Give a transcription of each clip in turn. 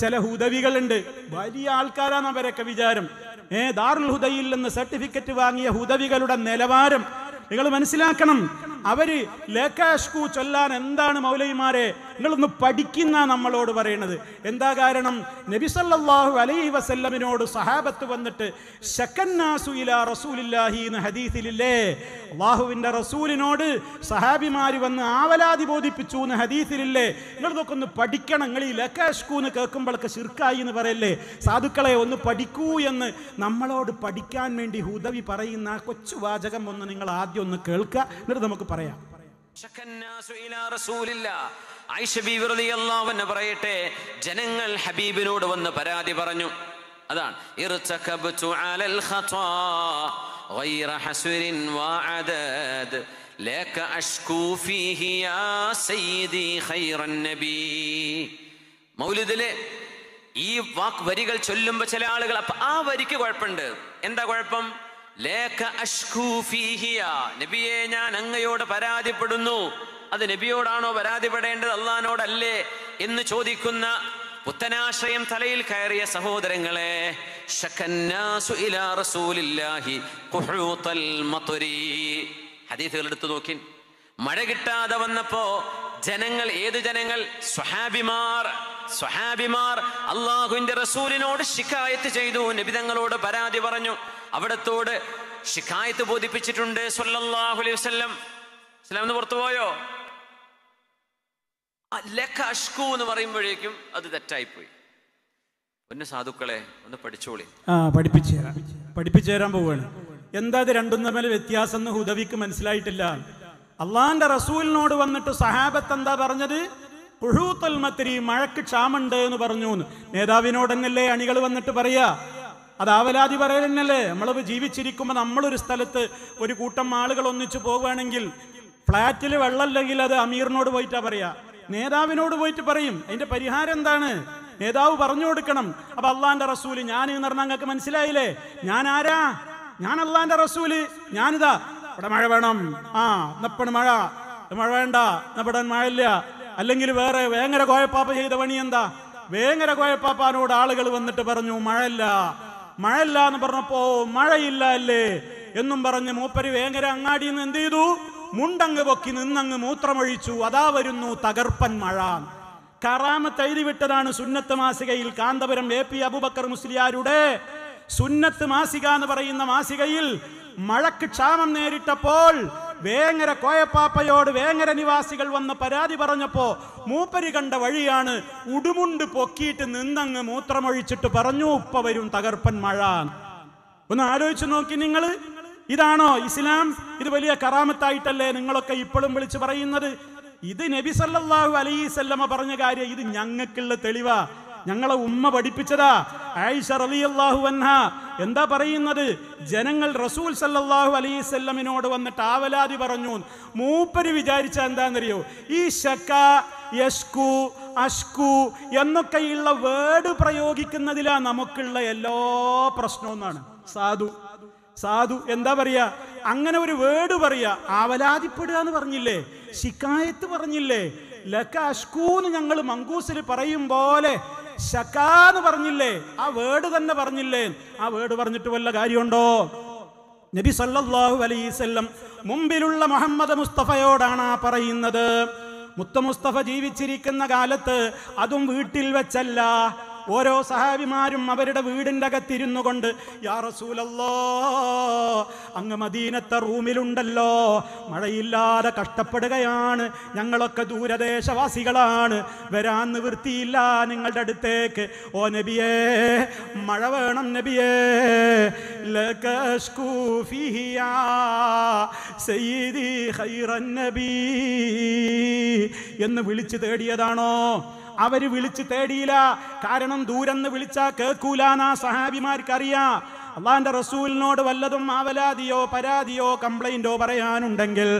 ചില ഹുദവികളുണ്ട് വലിയ ആൾക്കാരാണ് അവരൊക്കെ വിചാരം ഏ ദാറുൽ ഹുദയിൽ നിന്ന് സർട്ടിഫിക്കറ്റ് വാങ്ങിയ ഹുദവികളുടെ നിലവാരം നിങ്ങൾ മനസ്സിലാക്കണം അവര് ലേക്കാഷ്കു ചൊല്ലാൻ എന്താണ് മൗലയിമാരെ നിങ്ങളൊന്ന് പഠിക്കുന്ന നമ്മളോട് പറയണത് എന്താ കാരണം നബിസല്ലാഹു അലൈ വസല്ലമിനോട് സഹാബത്ത് വന്നിട്ട് ശക്കന്നാസു ഹദീസിലില്ലേ അള്ളാഹുവിൻ്റെ റസൂലിനോട് സഹാബിമാർ വന്ന് ആവലാതി ബോധിപ്പിച്ചു എന്ന് ഹദീസിലില്ലേ നിങ്ങളിതൊക്കെ ഒന്ന് പഠിക്കണം നിങ്ങൾ ഈ ലക്കാഷ്കു എന്ന് കേൾക്കുമ്പോഴൊക്കെ ശിർക്കായി എന്ന് പറയല്ലേ സാധുക്കളെ ഒന്ന് പഠിക്കൂ എന്ന് നമ്മളോട് പഠിക്കാൻ വേണ്ടി ഹുദവി പറയുന്ന കൊച്ചു വാചകം ഒന്ന് നിങ്ങൾ ആദ്യം ഒന്ന് കേൾക്കുക എന്നിട്ട് നമുക്ക് പറയാം പറയട്ടെ ജനങ്ങൾ ഹബീബിനോട് വന്ന് പരാതി പറഞ്ഞു അതാണ് മൗലിദിലെ ഈ വാക്ക് വരികൾ ചൊല്ലുമ്പോ ചില ആളുകൾ അപ്പൊ ആ വരിക്ക് കുഴപ്പമുണ്ട് എന്താ കുഴപ്പം നബിയെ ഞാൻ അങ്ങയോട് പരാതിപ്പെടുന്നു അത് നബിയോടാണോ പരാതിപ്പെടേണ്ടത് അള്ളഹാനോടല്ലേ എന്ന് ചോദിക്കുന്ന പുത്തനാശ്രയം തലയിൽ കയറിയ സഹോദരങ്ങളെ ഹദീസുകൾ എടുത്തു നോക്കി മഴ കിട്ടാതെ വന്നപ്പോ ജനങ്ങൾ ഏത് ജനങ്ങൾ സ്വഹാബിമാർ സ്വഹാബിമാർ അള്ളാഹുവിന്റെ റസൂലിനോട് ശിക്കായത്ത് ചെയ്തു നിബിതങ്ങളോട് പരാതി പറഞ്ഞു അവിടത്തോട് ശിക്കായത്ത് ബോധിപ്പിച്ചിട്ടുണ്ട് സൊല്ലാഹു അലൈഹി വസ്ലം ഇസ്ലാമിന് പുറത്തുപോയോ ലക്ക അഷ്കു എന്ന് പറയുമ്പോഴേക്കും അത് തെറ്റായിപ്പോയി ഒന്ന് സാധുക്കളെ ഒന്ന് പഠിച്ചോളി ആ പഠിപ്പിച്ചു പഠിപ്പിച്ചു തരാൻ പോവുകയാണ് എന്താ ഇത് രണ്ടും തമ്മിൽ വ്യത്യാസം എന്ന് ഹുദവിക്ക് മനസ്സിലായിട്ടില്ല അള്ളാന്റെ റസൂലിനോട് വന്നിട്ട് സഹാബത്ത് എന്താ പറഞ്ഞത് മത്തിരി മഴക്ക് ക്ഷാമുണ്ട് എന്ന് പറഞ്ഞു നേതാവിനോടന്നല്ലേ അണികൾ വന്നിട്ട് പറയാ അത് ആവലാതി പറയലെന്നല്ലേ നമ്മൾ ജീവിച്ചിരിക്കുമ്പോൾ നമ്മളൊരു സ്ഥലത്ത് ഒരു കൂട്ടം ആളുകൾ ഒന്നിച്ചു പോവുകയാണെങ്കിൽ ഫ്ളാറ്റിൽ വെള്ളമില്ലെങ്കിൽ അത് അമീറിനോട് പോയിട്ടാ പറയാ നേതാവിനോട് പോയിട്ട് പറയും അതിന്റെ പരിഹാരം എന്താണ് നേതാവ് പറഞ്ഞു കൊടുക്കണം അപ്പൊ അള്ളാന്റെ റസൂല് ഞാൻ എന്ന് പറഞ്ഞാൽ നിങ്ങൾക്ക് മനസ്സിലായില്ലേ ഞാൻ ആരാ ഞാൻ അള്ളാന്റെ റസൂല് ഞാനിതാ ഇവിടെ മഴ വേണം ആ എന്നപ്പണ് മഴ മഴ വേണ്ട നപ്പടൻ മഴ ഇല്ല അല്ലെങ്കിൽ വേറെ വേങ്ങര കോയപ്പാപ്പ ചെയ്ത പണി എന്താ വേങ്ങര കോയപ്പാപ്പാനോട് ആളുകൾ വന്നിട്ട് പറഞ്ഞു മഴല്ല മഴല്ല എന്ന് പറഞ്ഞപ്പോ മഴയില്ല അല്ലേ എന്നും പറഞ്ഞ് മൂപ്പര് വേങ്ങര അങ്ങാടി നിന്ന് എന്ത് ചെയ്തു മുണ്ടങ്ങ് പൊക്കി നിന്നങ്ങ് മൂത്രമൊഴിച്ചു അതാ വരുന്നു തകർപ്പൻ മഴ തൈരി വിട്ടതാണ് സുന്നത്ത് മാസികയിൽ കാന്തപുരം എ പി അബുബക്കർ മുസ്ലിയാരുടെ സുന്നത്ത് മാസിക എന്ന് പറയുന്ന മാസികയിൽ മഴക്ക് ക്ഷാമം നേരിട്ടപ്പോൾ വേങ്ങര കോയപ്പാപ്പയോട് വേങ്ങര നിവാസികൾ വന്ന് പരാതി പറഞ്ഞപ്പോ മൂപ്പരി കണ്ട വഴിയാണ് ഉടുമുണ്ട് പൊക്കിയിട്ട് നിന്നങ്ങ് മൂത്രമൊഴിച്ചിട്ട് പറഞ്ഞു ഉപ്പ വരും തകർപ്പൻ മഴ ഒന്ന് ആലോചിച്ചു നോക്കി നിങ്ങൾ ഇതാണോ ഇസ്ലാം ഇത് വലിയ കറാമത്തായിട്ടല്ലേ നിങ്ങളൊക്കെ ഇപ്പോഴും വിളിച്ചു പറയുന്നത് ഇത് നബി സല്ലാഹു അലൈസല്ലമ്മ പറഞ്ഞ കാര്യം ഇത് ഞങ്ങൾക്കുള്ള തെളിവാ ഞങ്ങളെ ഉമ്മ പഠിപ്പിച്ചതാ ആയിഷ റലിയല്ലാഹു അൻഹ എന്താ പറയുന്നത് ജനങ്ങൾ റസൂൽ സല്ലാഹു അലൈസല്ലമിനോട് വന്നിട്ട് ആവലാതി പറഞ്ഞു മൂപ്പര് വിചാരിച്ച എന്താണെന്നറിയോ ഈ ഷക്ക യഷ്കു അഷ്കു എന്നൊക്കെയുള്ള വേർഡ് പ്രയോഗിക്കുന്നതിലാ നമുക്കുള്ള എല്ലാ പ്രശ്നവും സാധു സാധു എന്താ പറയാ അങ്ങനെ ഒരു വേർഡ് പറയാ ആവലാതിപ്പെടുക എന്ന് പറഞ്ഞില്ലേ ശിക്കായത്ത് പറഞ്ഞില്ലേ ലക്ക അഷ്കൂന്ന് ഞങ്ങൾ മങ്കൂസിൽ പറയും പോലെ ശക്കാന്ന് പറഞ്ഞില്ലേ ആ വേർഡ് തന്നെ പറഞ്ഞില്ലേ ആ വേർഡ് പറഞ്ഞിട്ട് വല്ല കാര്യമുണ്ടോ നബി സല്ലല്ലാഹു അലൈസല്ലം മുമ്പിലുള്ള മുഹമ്മദ് മുസ്തഫയോടാണ് ആ പറയുന്നത് മുത്ത മുസ്തഫ ജീവിച്ചിരിക്കുന്ന കാലത്ത് അതും വീട്ടിൽ വെച്ചല്ല ഓരോ സഹാബിമാരും അവരുടെ വീടിൻ്റെ അകത്തിരുന്നു കൊണ്ട് യാ അങ്ങ് മദീനത്തെ റൂമിലുണ്ടല്ലോ മഴയില്ലാതെ കഷ്ടപ്പെടുകയാണ് ഞങ്ങളൊക്കെ ദൂരദേശവാസികളാണ് വരാൻ നിവൃത്തിയില്ല നിങ്ങളുടെ അടുത്തേക്ക് ഓ നബിയേ മഴ വേണം നബിയേ എന്ന് വിളിച്ചു തേടിയതാണോ അവര് വിളിച്ച് തേടിയില്ല കാരണം ദൂരെന്ന് വിളിച്ചാ കേൾക്കൂലാന്നാ സഹാബിമാർക്കറിയാ അള്ളാന്റെ റസൂലിനോട് വല്ലതും ആവലാതിയോ പരാതിയോ കംപ്ലൈന്റോ പറയാനുണ്ടെങ്കിൽ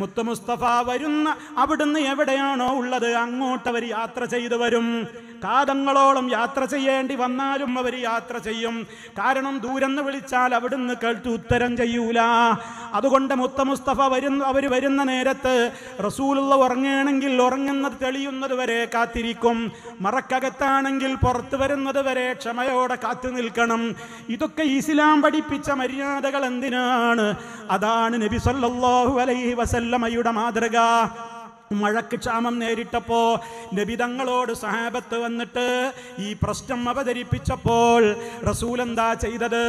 മുത്തു മുസ്തഫ വരുന്ന അവിടുന്ന് എവിടെയാണോ ഉള്ളത് അങ്ങോട്ടവർ യാത്ര ചെയ്തു വരും കാതങ്ങളോളം യാത്ര ചെയ്യേണ്ടി വന്നാലും അവർ യാത്ര ചെയ്യും കാരണം ദൂരെന്ന് വിളിച്ചാൽ അവിടുന്ന് കേൾത്ത് ഉത്തരം ചെയ്യൂല അതുകൊണ്ട് മുത്ത മുസ്തഫ വരുന്ന അവർ വരുന്ന നേരത്ത് റസൂലുള്ള ഉറങ്ങുകയാണെങ്കിൽ ഉറങ്ങുന്നത് തെളിയുന്നത് വരെ കാത്തിരിക്കും മറക്കകത്താണെങ്കിൽ പുറത്തു വരുന്നത് വരെ ക്ഷമയോടെ കാത്തു നിൽക്കണം ഇതൊക്കെ ഇസ്ലാം പഠിപ്പിച്ച മര്യാദകൾ എന്തിനാണ് അതാണ് നബി സല്ലല്ലാഹു അലൈഹി വസല്ലമയുടെ മാതൃക മഴക്ക് ക്ഷാമം നേരിട്ടപ്പോ നബിതങ്ങളോട് സഹാബത്ത് വന്നിട്ട് ഈ പ്രശ്നം അവതരിപ്പിച്ചപ്പോൾ റസൂൽ എന്താ ചെയ്തത്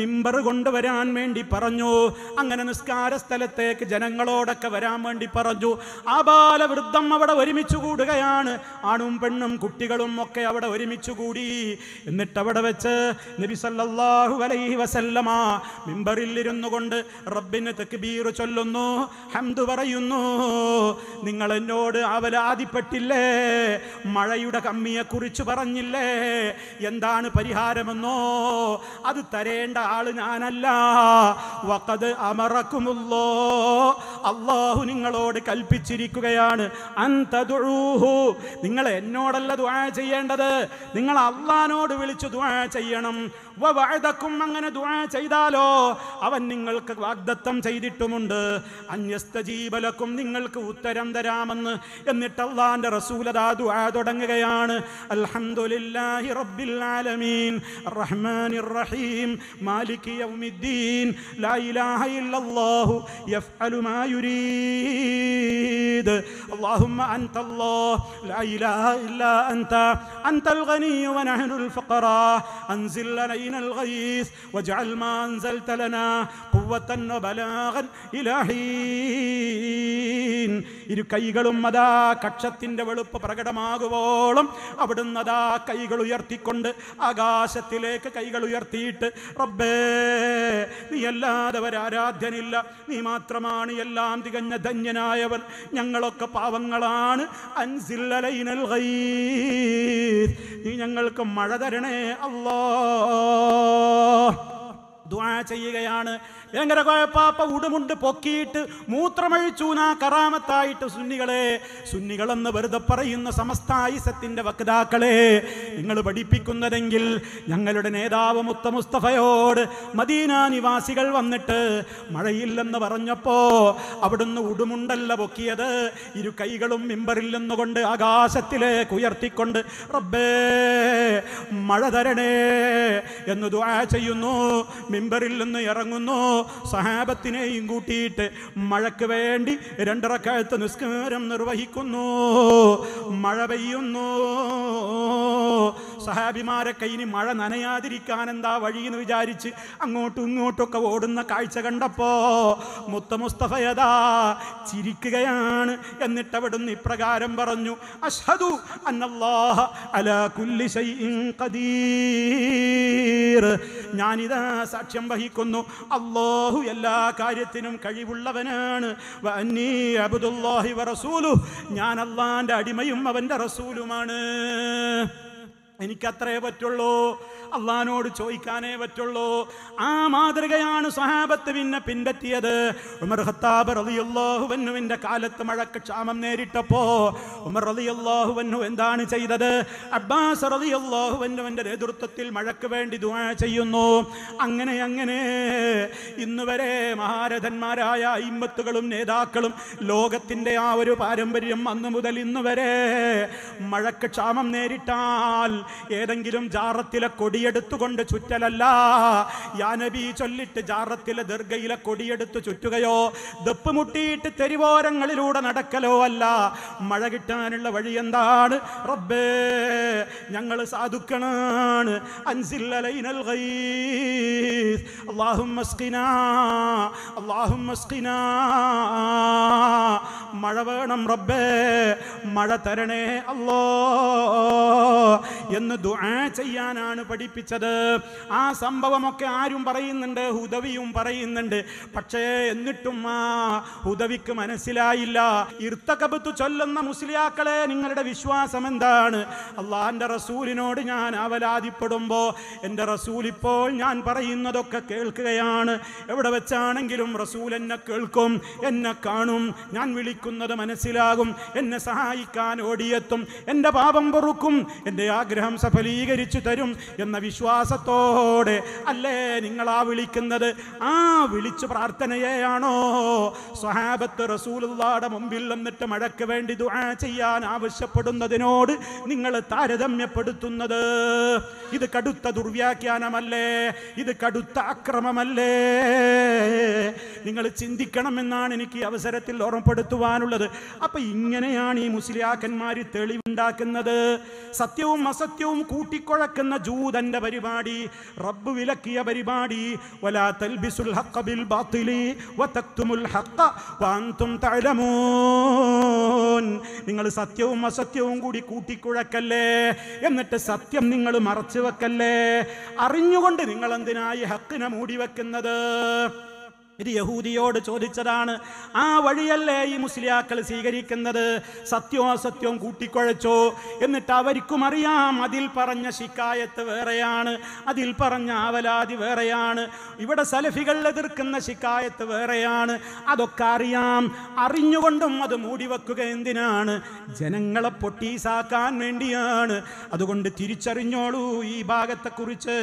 മിമ്പർ കൊണ്ടുവരാൻ വേണ്ടി പറഞ്ഞു അങ്ങനെ നിസ്കാര സ്ഥലത്തേക്ക് ജനങ്ങളോടൊക്കെ വരാൻ വേണ്ടി പറഞ്ഞു ആ ബാലവൃദ്ധം അവിടെ ഒരുമിച്ച് കൂടുകയാണ് ആണും പെണ്ണും കുട്ടികളും ഒക്കെ അവിടെ ഒരുമിച്ച് കൂടി എന്നിട്ട് അവിടെ വെച്ച് നബി സല്ലല്ലാഹു അലൈഹി വസല്ലമ മിമ്പറിൽ ഇരുന്നു കൊണ്ട് റബ്ബിന് ബീറു ചൊല്ലുന്നു ഹംദ് പറയുന്നു നിങ്ങൾ നിങ്ങൾ എന്നോട് അവലാതിപ്പെട്ടില്ലേ മഴയുടെ കമ്മിയെക്കുറിച്ച് പറഞ്ഞില്ലേ എന്താണ് പരിഹാരമെന്നോ അത് തരേണ്ട ആള് ഞാനല്ല വക്കത് അമറക്കുമല്ലോ അള്ളാഹു നിങ്ങളോട് കൽപ്പിച്ചിരിക്കുകയാണ് അന്തതുഴൂഹു നിങ്ങൾ എന്നോടല്ല ദുആ ചെയ്യേണ്ടത് നിങ്ങൾ അള്ളഹാനോട് വിളിച്ച് ദുആ ചെയ്യണം വഴതക്കും അങ്ങനെ ദുആ ചെയ്താലോ അവൻ നിങ്ങൾക്ക് വാഗ്ദത്തം ചെയ്തിട്ടുമുണ്ട് അന്യസ്ത ജീവലക്കും നിങ്ങൾക്ക് ഉത്തരം തരാൻ ചെയ്യാമെന്ന് എന്നിട്ട് അള്ളാന്റെ റസൂലതാ ദുആ തുടങ്ങുകയാണ് അൽഹംദുലില്ലാഹി റബ്ബിൽ ആലമീൻ റഹ്മാനിർ റഹീം മാലികി യൗമിദ്ദീൻ ലാ ഇലാഹ ഇല്ലല്ലാഹു യഫ്അലു മാ യുരീദ് اللهم أنت الله لا إله إلا أنت أنت الغني ونحن الفقراء أنزل لنا الغيث واجعل ما أنزلت لنا قوة وبلاغا إلى حين കൈകളും അതാ കക്ഷത്തിൻ്റെ വെളുപ്പ് പ്രകടമാകുവോളം അവിടുന്ന് അതാ കൈകൾ ഉയർത്തിക്കൊണ്ട് ആകാശത്തിലേക്ക് കൈകൾ ഉയർത്തിയിട്ട് റബ്ബേ നീ അല്ലാതവരാരാധ്യനില്ല നീ മാത്രമാണ് എല്ലാം തികഞ്ഞ ധന്യനായവൻ ഞങ്ങളൊക്കെ പാവങ്ങളാണ് അൻസില്ലലൈനൽ നീ ഞങ്ങൾക്ക് മഴ തരണേ അല്ലോ ദ്വാ ചെയ്യുകയാണ് ഭയങ്കര കുഴപ്പാപ്പ ഉടുമുണ്ട് പൊക്കിയിട്ട് മൂത്രമഴിച്ചൂനാ കറാമത്തായിട്ട് സുന്നികളെ സുന്നികളെന്ന് വെറുതെ പറയുന്ന സമസ്തായിസത്തിൻ്റെ വക്താക്കളെ നിങ്ങൾ പഠിപ്പിക്കുന്നതെങ്കിൽ ഞങ്ങളുടെ നേതാവ് മുത്ത മുസ്തഫയോട് മദീന നിവാസികൾ വന്നിട്ട് മഴയില്ലെന്ന് പറഞ്ഞപ്പോൾ അവിടുന്ന് ഉടുമുണ്ടല്ല പൊക്കിയത് ഇരു കൈകളും മിമ്പറിൽ നിന്നുകൊണ്ട് ആകാശത്തിലേക്ക് ഉയർത്തിക്കൊണ്ട് റബ്ബേ മഴ തരണേ എന്ന് ദ്വാ ചെയ്യുന്നു മിമ്പറിൽ നിന്ന് ഇറങ്ങുന്നു സഹാബത്തിനെയും കൂട്ടിയിട്ട് മഴയ്ക്ക് വേണ്ടി രണ്ടിറക്കാലത്ത് നിസ്കാരം നിർവഹിക്കുന്നു മഴ പെയ്യുന്നു സഹാബിമാരൊക്കെ ഇനി മഴ നനയാതിരിക്കാൻ എന്താ വഴി എന്ന് വിചാരിച്ച് അങ്ങോട്ടും ഇങ്ങോട്ടൊക്കെ ഓടുന്ന കാഴ്ച കണ്ടപ്പോൾ മുത്ത മുസ്തഫയതാ ചിരിക്കുകയാണ് എന്നിട്ട് അവിടുന്ന് ഇപ്രകാരം പറഞ്ഞു അഷ്ഹദു അന്നല്ലാഹ അലാ കുല്ലി ഖദീർ ഞാനിതാ സാക്ഷ്യം വഹിക്കുന്നു അള്ളാഹു എല്ലാ കാര്യത്തിനും കഴിവുള്ളവനാണ് അബ്ദുല്ലാഹി ഞാൻ അള്ളാന്റെ അടിമയും അവന്റെ റസൂലുമാണ് എനിക്കത്രേ പറ്റുള്ളൂ അള്ളഹാനോട് ചോദിക്കാനേ പറ്റുള്ളൂ ആ മാതൃകയാണ് സഹാബത്ത് പിന്നെ പിൻപറ്റിയത് ഉമർ ഹത്താബ് റലിയുള്ളാഹുവന്നുവിന്റെ കാലത്ത് മഴക്ക് ക്ഷാമം നേരിട്ടപ്പോ ഉമർ റലിയുള്ളാഹുവന്നു എന്താണ് ചെയ്തത് അബ്ബാസ് റലിയുള്ളാഹുവന്നുവിന്റെ നേതൃത്വത്തിൽ മഴക്ക് വേണ്ടി ദുആ ചെയ്യുന്നു അങ്ങനെ അങ്ങനെ ഇന്നുവരെ മഹാരഥന്മാരായ അയിമ്പത്തുകളും നേതാക്കളും ലോകത്തിന്റെ ആ ഒരു പാരമ്പര്യം അന്നു മുതൽ ഇന്നുവരെ മഴക്ക് ക്ഷാമം നേരിട്ടാൽ ഏതെങ്കിലും ജാറത്തിലെ കൊടിയെടുത്തുകൊണ്ട് ചുറ്റലല്ല യാനബി ചൊല്ലിട്ട് ജാറത്തിലെ ദർഗയിലെ കൊടിയെടുത്ത് ചുറ്റുകയോ ദപ്പ് മുട്ടിയിട്ട് തെരുവോരങ്ങളിലൂടെ നടക്കലോ അല്ല മഴ കിട്ടാനുള്ള വഴി എന്താണ് റബ്ബേ ഞങ്ങൾ സാധുക്കണാണ് അൻസില്ലൈനൽ മഴ വേണം റബ്ബേ മഴ തരണേ അല്ലോ എന്ന് ദുആ ചെയ്യാനാണ് പഠിപ്പിച്ചത് ആ സംഭവമൊക്കെ ആരും പറയുന്നുണ്ട് ഹുദവിയും പറയുന്നുണ്ട് പക്ഷേ എന്നിട്ടും ആ ഹുദവിക്ക് മനസ്സിലായില്ല ഇർത്തകബത്ത് ചൊല്ലുന്ന മുസ്ലിയാക്കളെ നിങ്ങളുടെ വിശ്വാസം എന്താണ് അള്ളാഹിൻ്റെ റസൂലിനോട് ഞാൻ അവലാതിപ്പെടുമ്പോൾ എൻ്റെ റസൂൽ ഇപ്പോൾ ഞാൻ പറയുന്നതൊക്കെ കേൾക്കുകയാണ് എവിടെ വെച്ചാണെങ്കിലും റസൂൽ എന്നെ കേൾക്കും എന്നെ കാണും ഞാൻ വിളിക്കുന്നത് മനസ്സിലാകും എന്നെ സഹായിക്കാൻ ഓടിയെത്തും എൻ്റെ പാപം പൊറുക്കും എൻ്റെ ആഗ്രഹം അദ്ദേഹം സഫലീകരിച്ചു തരും എന്ന വിശ്വാസത്തോടെ അല്ലേ നിങ്ങൾ ആ വിളിക്കുന്നത് ആ വിളിച്ചു പ്രാർത്ഥനയെയാണോ സ്വഹാബത്ത് റസൂലുള്ളാടെ മുമ്പിൽ എന്നിട്ട് മഴയ്ക്ക് വേണ്ടി ദുആ ചെയ്യാൻ ആവശ്യപ്പെടുന്നതിനോട് നിങ്ങൾ താരതമ്യപ്പെടുത്തുന്നത് ഇത് കടുത്ത ദുർവ്യാഖ്യാനമല്ലേ ഇത് കടുത്ത അക്രമമല്ലേ നിങ്ങൾ ചിന്തിക്കണമെന്നാണ് എനിക്ക് അവസരത്തിൽ ഓർമ്മപ്പെടുത്തുവാനുള്ളത് അപ്പം ഇങ്ങനെയാണ് ഈ മുസ്ലിയാക്കന്മാർ തെളിവുണ്ടാക്കുന്നത് സത്യവും അസത്യവും സത്യവും കൂട്ടിക്കൊഴക്കുന്ന ജൂതന്റെ പരിപാടി റബ്ബ് വിലക്കിയ പരിപാടി വലാ തൽബിസുൽ വതക്തുമുൽ ഹഖ വഅൻതും തഅലമൂൻ നിങ്ങൾ സത്യവും അസത്യവും കൂടി കൂട്ടിക്കുഴക്കല്ലേ എന്നിട്ട് സത്യം നിങ്ങൾ മറച്ചു വെക്കല്ലേ അറിഞ്ഞുകൊണ്ട് നിങ്ങൾ എന്തിനായി ഹക്കിനെ മൂടി വെക്കുന്നത് ഇത് യഹൂദിയോട് ചോദിച്ചതാണ് ആ വഴിയല്ലേ ഈ മുസ്ലിയാക്കൾ സ്വീകരിക്കുന്നത് സത്യവും അസത്യവും കൂട്ടിക്കൊഴച്ചോ എന്നിട്ട് അവർക്കും അറിയാം അതിൽ പറഞ്ഞ ശിക്കായത്ത് വേറെയാണ് അതിൽ പറഞ്ഞ ആവലാതി വേറെയാണ് ഇവിടെ സലഫികൾ എതിർക്കുന്ന ശിക്കായത്ത് വേറെയാണ് അതൊക്കെ അറിയാം അറിഞ്ഞുകൊണ്ടും അത് മൂടിവെക്കുക എന്തിനാണ് ജനങ്ങളെ പൊട്ടീസാക്കാൻ വേണ്ടിയാണ് അതുകൊണ്ട് തിരിച്ചറിഞ്ഞോളൂ ഈ ഭാഗത്തെക്കുറിച്ച്